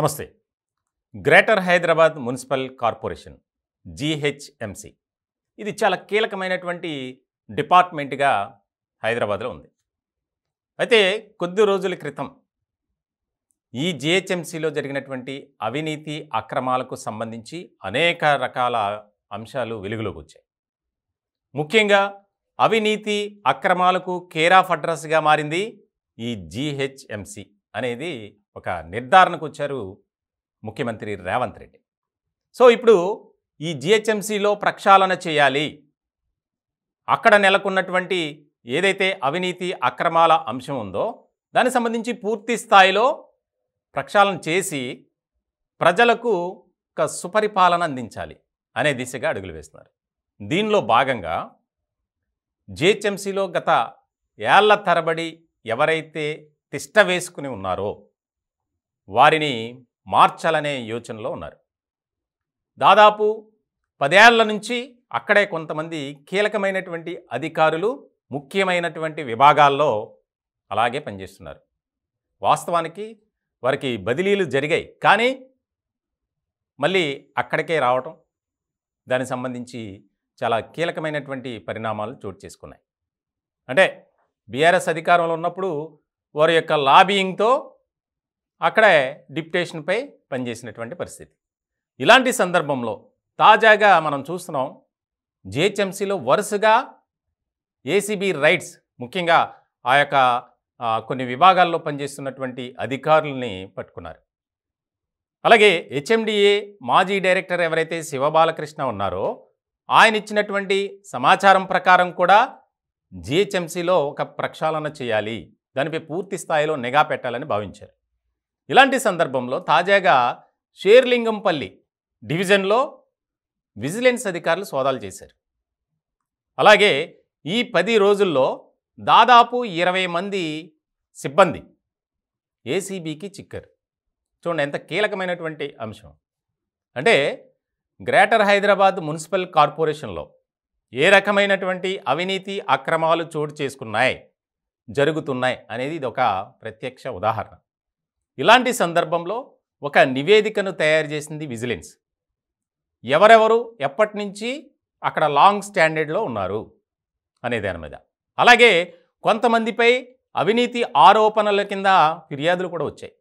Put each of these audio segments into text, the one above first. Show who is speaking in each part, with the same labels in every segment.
Speaker 1: నమస్తే greater Hyderabad municipal corporation GHMC ఇది చాలా కీలకమైనటువంటి డిపార్ట్మెంట్గా హైదరాబాద్లో ఉంది అయితే కొద్ది రోజుల క్రితం ఈ జిహెచ్ఎంసిలో జరిగినటువంటి అవినీతి అక్రమాలకు సంబంధించి అనేక రకాల అంశాలు వెలుగులోకి వచ్చాయి ముఖ్యంగా అవినీతి అక్రమాలకు కేర్ ఆఫ్ అడ్రస్గా మారింది ఈ జీహెచ్ఎంసి అనేది ఒక నిర్ధారణకు వచ్చారు ముఖ్యమంత్రి రేవంత్ రెడ్డి సో ఇప్పుడు ఈ జిహెచ్ఎంసీలో ప్రక్షాళన చేయాలి అక్కడ నెలకొన్నటువంటి ఏదైతే అవినీతి అక్రమాల అంశం ఉందో దానికి సంబంధించి పూర్తి స్థాయిలో ప్రక్షాళన చేసి ప్రజలకు ఒక సుపరిపాలన అందించాలి అనే దిశగా అడుగులు వేస్తున్నారు దీనిలో భాగంగా జిహెచ్ఎంసీలో గత ఏళ్ల తరబడి ఎవరైతే తిష్ట వేసుకుని ఉన్నారో వారిని మార్చాలనే యోచనలో ఉన్నారు దాదాపు పదేళ్ల నుంచి అక్కడే కొంతమంది కీలకమైనటువంటి అధికారులు ముఖ్యమైనటువంటి విభాగాల్లో అలాగే పనిచేస్తున్నారు వాస్తవానికి వారికి బదిలీలు జరిగాయి కానీ మళ్ళీ అక్కడికే రావటం దానికి సంబంధించి చాలా కీలకమైనటువంటి పరిణామాలు చోటు చేసుకున్నాయి అంటే బీఆర్ఎస్ అధికారంలో ఉన్నప్పుడు వారి యొక్క లాబియింగ్తో అక్కడే డిప్టేషన్పై పనిచేసినటువంటి పరిస్థితి ఇలాంటి సందర్భంలో తాజాగా మనం చూస్తున్నాం జిహెచ్ఎంసీలో వరుసగా ఏసీబీ రైట్స్ ముఖ్యంగా ఆ యొక్క కొన్ని విభాగాల్లో పనిచేస్తున్నటువంటి అధికారులని పట్టుకున్నారు అలాగే హెచ్ఎండిఏ మాజీ డైరెక్టర్ ఎవరైతే శివబాలకృష్ణ ఉన్నారో ఆయన ఇచ్చినటువంటి సమాచారం ప్రకారం కూడా జిహెచ్ఎంసీలో ఒక ప్రక్షాళన చేయాలి దానిపై పూర్తి స్థాయిలో నిఘా పెట్టాలని భావించారు ఇలాంటి సందర్భంలో తాజాగా షేర్లింగంపల్లి డివిజన్లో విజిలెన్స్ అధికారులు సోదాలు చేశారు అలాగే ఈ పది రోజుల్లో దాదాపు ఇరవై మంది సిబ్బంది ఏసీబీకి చిక్కరు చూడండి ఎంత కీలకమైనటువంటి అంశం అంటే గ్రేటర్ హైదరాబాద్ మున్సిపల్ కార్పొరేషన్లో ఏ రకమైనటువంటి అవినీతి అక్రమాలు చోటు చేసుకున్నాయి జరుగుతున్నాయి అనేది ఇది ఒక ప్రత్యక్ష ఉదాహరణ ఇలాంటి సందర్భంలో ఒక నివేదికను తయారు చేసింది విజిలెన్స్ ఎవరెవరు ఎప్పటి నుంచి అక్కడ లాంగ్ స్టాండర్డ్లో ఉన్నారు అనే దాని మీద అలాగే కొంతమందిపై అవినీతి ఆరోపణల కింద ఫిర్యాదులు కూడా వచ్చాయి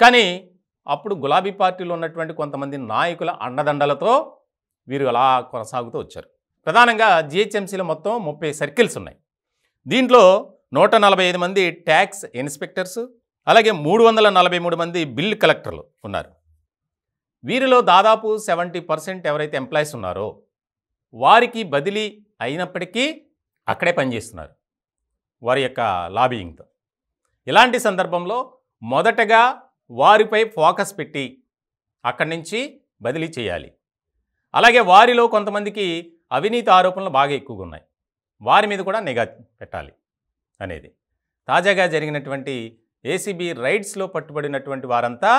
Speaker 1: కానీ అప్పుడు గులాబీ పార్టీలో ఉన్నటువంటి కొంతమంది నాయకుల అండదండలతో వీరు అలా కొనసాగుతూ వచ్చారు ప్రధానంగా జిహెచ్ఎంసీలో మొత్తం ముప్పై సర్కిల్స్ ఉన్నాయి దీంట్లో నూట మంది ట్యాక్స్ ఇన్స్పెక్టర్స్ అలాగే మూడు వందల నలభై మూడు మంది బిల్ కలెక్టర్లు ఉన్నారు వీరిలో దాదాపు సెవెంటీ పర్సెంట్ ఎవరైతే ఎంప్లాయీస్ ఉన్నారో వారికి బదిలీ అయినప్పటికీ అక్కడే పనిచేస్తున్నారు వారి యొక్క లాబియింగ్తో ఇలాంటి సందర్భంలో మొదటగా వారిపై ఫోకస్ పెట్టి అక్కడి నుంచి బదిలీ చేయాలి అలాగే వారిలో కొంతమందికి అవినీతి ఆరోపణలు బాగా ఎక్కువగా ఉన్నాయి వారి మీద కూడా నిఘా పెట్టాలి అనేది తాజాగా జరిగినటువంటి ఏసీబీ రైడ్స్లో పట్టుబడినటువంటి వారంతా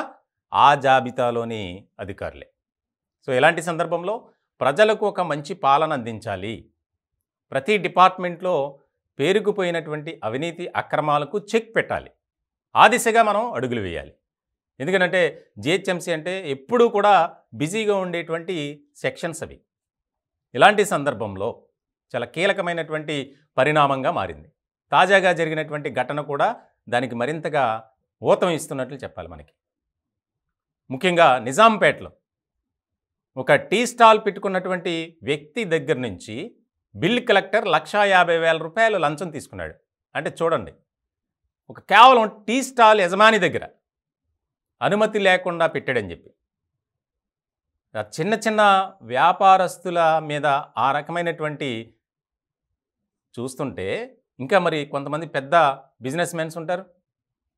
Speaker 1: ఆ జాబితాలోని అధికారులే సో ఇలాంటి సందర్భంలో ప్రజలకు ఒక మంచి పాలన అందించాలి ప్రతి డిపార్ట్మెంట్లో పేరుకుపోయినటువంటి అవినీతి అక్రమాలకు చెక్ పెట్టాలి ఆ దిశగా మనం అడుగులు వేయాలి ఎందుకంటే జిహెచ్ఎంసీ అంటే ఎప్పుడూ కూడా బిజీగా ఉండేటువంటి సెక్షన్స్ అవి ఇలాంటి సందర్భంలో చాలా కీలకమైనటువంటి పరిణామంగా మారింది తాజాగా జరిగినటువంటి ఘటన కూడా దానికి మరింతగా ఊతం ఇస్తున్నట్లు చెప్పాలి మనకి ముఖ్యంగా నిజాంపేటలో ఒక టీ స్టాల్ పెట్టుకున్నటువంటి వ్యక్తి దగ్గర నుంచి బిల్ కలెక్టర్ లక్షా యాభై వేల రూపాయలు లంచం తీసుకున్నాడు అంటే చూడండి ఒక కేవలం టీ స్టాల్ యజమాని దగ్గర అనుమతి లేకుండా పెట్టాడని చెప్పి చిన్న చిన్న వ్యాపారస్తుల మీద ఆ రకమైనటువంటి చూస్తుంటే ఇంకా మరి కొంతమంది పెద్ద బిజినెస్ మెన్స్ ఉంటారు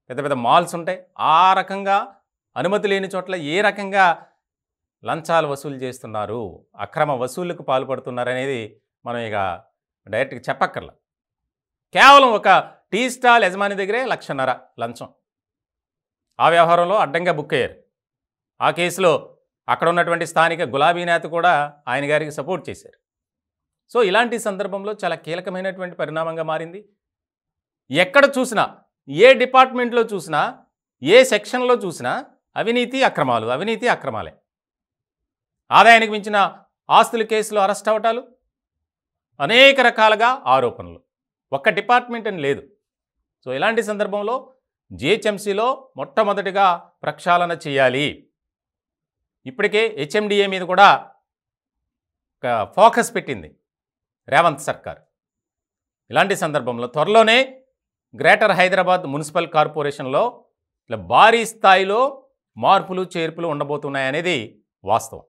Speaker 1: పెద్ద పెద్ద మాల్స్ ఉంటాయి ఆ రకంగా అనుమతి లేని చోట్ల ఏ రకంగా లంచాలు వసూలు చేస్తున్నారు అక్రమ వసూళ్లకు పాల్పడుతున్నారనేది మనం ఇక డైరెక్ట్గా చెప్పక్కర్ల కేవలం ఒక టీ స్టాల్ యజమాని దగ్గరే లక్షన్నర లంచం ఆ వ్యవహారంలో అడ్డంగా బుక్ అయ్యారు ఆ కేసులో అక్కడ ఉన్నటువంటి స్థానిక గులాబీ నేత కూడా ఆయన గారికి సపోర్ట్ చేశారు సో ఇలాంటి సందర్భంలో చాలా కీలకమైనటువంటి పరిణామంగా మారింది ఎక్కడ చూసినా ఏ డిపార్ట్మెంట్లో చూసినా ఏ సెక్షన్లో చూసినా అవినీతి అక్రమాలు అవినీతి అక్రమాలే ఆదాయానికి మించిన ఆస్తుల కేసులో అరెస్ట్ అవటాలు అనేక రకాలుగా ఆరోపణలు ఒక్క డిపార్ట్మెంట్ అని లేదు సో ఇలాంటి సందర్భంలో జిహెచ్ఎంసీలో మొట్టమొదటిగా ప్రక్షాళన చేయాలి ఇప్పటికే హెచ్ఎండిఏ మీద కూడా ఫోకస్ పెట్టింది రేవంత్ సర్కార్ ఇలాంటి సందర్భంలో త్వరలోనే గ్రేటర్ హైదరాబాద్ మున్సిపల్ కార్పొరేషన్లో ఇట్లా భారీ స్థాయిలో మార్పులు చేర్పులు ఉండబోతున్నాయనేది వాస్తవం